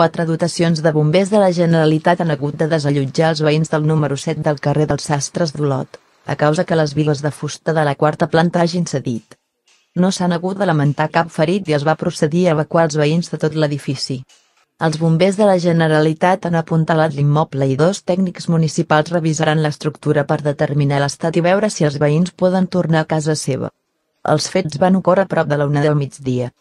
quatre dotacions de bombers de la Generalitat han hagut de desallotjar els veïns del número 7 del carrer dels Sastres d'Olot, a causa que les vigues de fusta de la quarta planta hagin cedit. No s'han hagut de lamentar cap ferit i es va procedir a evacuar els veïns de tot l'edifici. Els bombers de la Generalitat han apuntalat l'immoble i dos tècnics municipals revisaran l'estructura per determinar l'estat i veure si els veïns poden tornar a casa seva. Els fets van ocórrer a prop de la una del migdia.